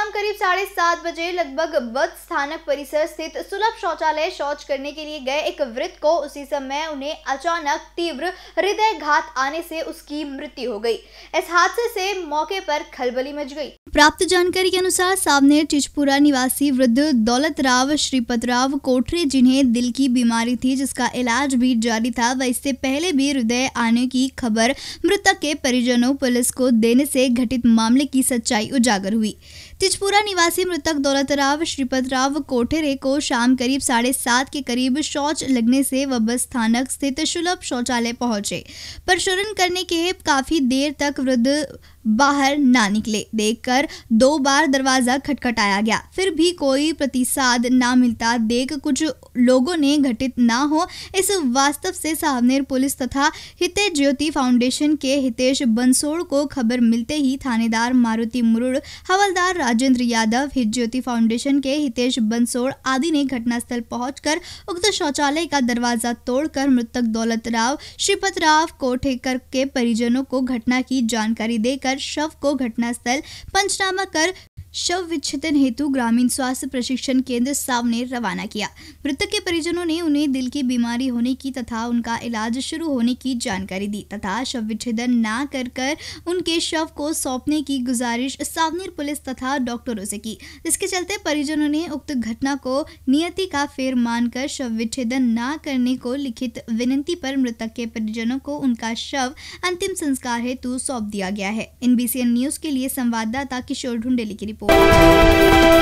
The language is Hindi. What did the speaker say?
शाम करीब साढ़े सात बजे लगभग बद स्थानक परिसर स्थित सुलभ शौचालय शौच करने के लिए गए एक वृद्ध को उसी समय उन्हें अचानक तीव्र हृदय घात आने से उसकी मृत्यु हो गई इस हादसे से मौके पर खलबली मच गई प्राप्त जानकारी के अनुसार सामने चिचपुरा निवासी वृद्ध दौलत राव श्रीपत राव कोठरे जिन्हें दिल की बीमारी थी जिसका इलाज भी जारी था व इससे पहले भी हृदय आने की खबर मृतक के परिजनों पुलिस को देने से घटित मामले की सच्चाई उजागर हुई बीजपुरा निवासी मृतक दौलतराव श्रीपतराव कोठेरे को शाम करीब साढ़े सात के करीब शौच लगने से वह बस थानक स्थित सुलभ शौचालय पहुंचे पर शुरन करने के काफी देर तक वृद्ध बाहर ना निकले देखकर दो बार दरवाज़ा खटखटाया गया फिर भी कोई प्रतिसाद ना मिलता देख कुछ लोगों ने घटित ना हो इस वास्तव से सावनेर पुलिस तथा हिते ज्योति फाउंडेशन के हितेश बंसोड़ को खबर मिलते ही थानेदार मारुति मुरुड़ हवलदार राजेंद्र यादव हित ज्योति फाउंडेशन के हितेश बंसोड़ आदि ने घटनास्थल पहुंचकर उक्त शौचालय का दरवाज़ा तोड़कर मृतक दौलत राव श्रीपत राव कोठेकर के परिजनों को घटना की जानकारी देकर कर शव को घटनास्थल पंचनामा कर शव विच्छेदन हेतु ग्रामीण स्वास्थ्य प्रशिक्षण केंद्र सावनेर रवाना किया मृतक के परिजनों ने उन्हें दिल की बीमारी होने की तथा उनका इलाज शुरू होने की जानकारी दी तथा शव विच्छेदन न कर कर उनके शव को सौंपने की गुजारिश सावनेर पुलिस तथा डॉक्टरों से की जिसके चलते परिजनों ने उक्त घटना को नियति का फेर मानकर शव विच्छेदन न करने को लिखित विनंती पर मृतक के परिजनों को उनका शव अंतिम संस्कार हेतु सौंप दिया गया है इन न्यूज के लिए संवाददाता किशोर ढूंढेली की people.